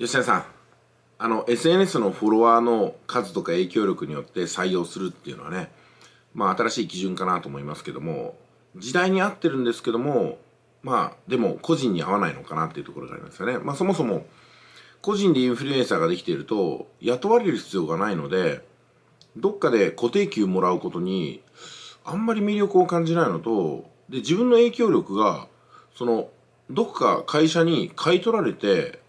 吉田さんあの SNS のフォロワーの数とか影響力によって採用するっていうのはねまあ新しい基準かなと思いますけども時代に合ってるんですけどもまあでも個人に合わないのかなっていうところがありますよねまあそもそも個人でインフルエンサーができていると雇われる必要がないのでどっかで固定給もらうことにあんまり魅力を感じないのとで自分の影響力がそのどっか会社に買い取られて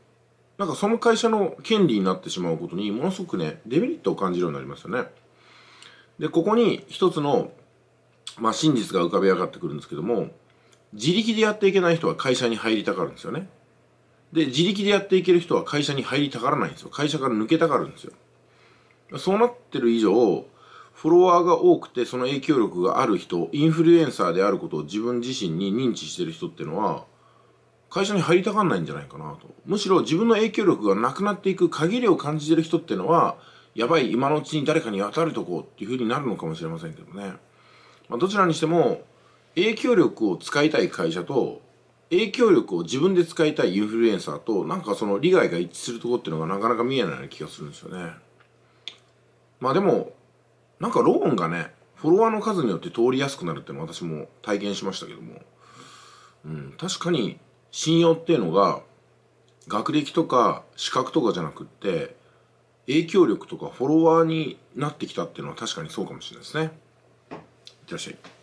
なんかその会社の権利になってしまうことにものすごくねデメリットを感じるようになりますよねでここに一つの、まあ、真実が浮かび上がってくるんですけども自力でやっていけない人は会社に入りたがるんですよねで自力でやっていける人は会社に入りたがらないんですよ会社から抜けたがるんですよそうなってる以上フォロワーが多くてその影響力がある人インフルエンサーであることを自分自身に認知してる人っていうのは会社に入りたがんないんじゃないかなと。むしろ自分の影響力がなくなっていく限りを感じてる人ってのは、やばい、今のうちに誰かに渡るとこうっていう風になるのかもしれませんけどね。まあ、どちらにしても、影響力を使いたい会社と、影響力を自分で使いたいインフルエンサーと、なんかその利害が一致するとこっていうのがなかなか見えない気がするんですよね。まあでも、なんかローンがね、フォロワーの数によって通りやすくなるっていうの私も体験しましたけども、うん、確かに信用っていうのが学歴とか資格とかじゃなくって影響力とかフォロワーになってきたっていうのは確かにそうかもしれないですね。いってらっしゃい。